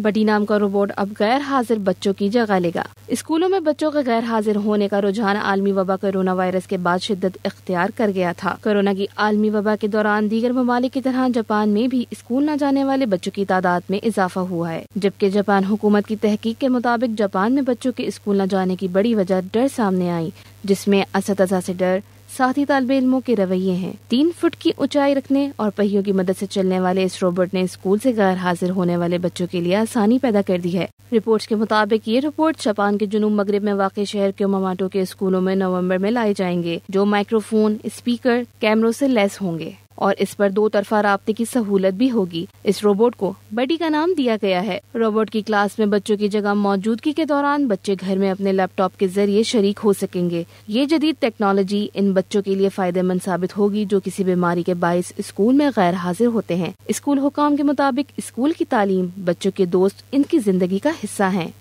बटी नाम का रोबोट अब गैर हाजिर बच्चों की जगह लेगा स्कूलों में बच्चों के गैर हाजिर होने का रुझान आलमी वबा कोरोना वायरस के बाद शिद्दत अख्तियार कर गया था कोरोना की आलमी वबा के दौरान दीगर ममालिक की तरह जापान में भी स्कूल न जाने वाले बच्चों की तादाद में इजाफा हुआ है जबकि जापान हुकूमत की तहकीक के मुताबिक जापान में बच्चों के स्कूल न जाने की बड़ी वजह डर सामने आई जिसमें इस से डर साथ ही तालब इलमों के रवैये हैं तीन फुट की ऊंचाई रखने और पहियों की मदद से चलने वाले इस रोबोट ने स्कूल से गैर हाजिर होने वाले बच्चों के लिए आसानी पैदा कर दी है रिपोर्ट के मुताबिक ये रिपोर्ट जापान के जुनूब मगरब में वाक़ शहर के ममाटो के स्कूलों में नवम्बर में लाए जाएंगे जो माइक्रोफोन स्पीकर कैमरों ऐसी लैस होंगे और इस पर दो तरफा रबते की सहूलत भी होगी इस रोबोट को बडी का नाम दिया गया है रोबोट की क्लास में बच्चों की जगह मौजूदगी के दौरान बच्चे घर में अपने लैपटॉप के जरिए शरीक हो सकेंगे ये जदीद टेक्नोलॉजी इन बच्चों के लिए फायदेमंद साबित होगी जो किसी बीमारी के बायस स्कूल में गैर हाजिर होते हैं स्कूल हुकाम के मुताबिक स्कूल की तालीम बच्चों के दोस्त इनकी जिंदगी का हिस्सा है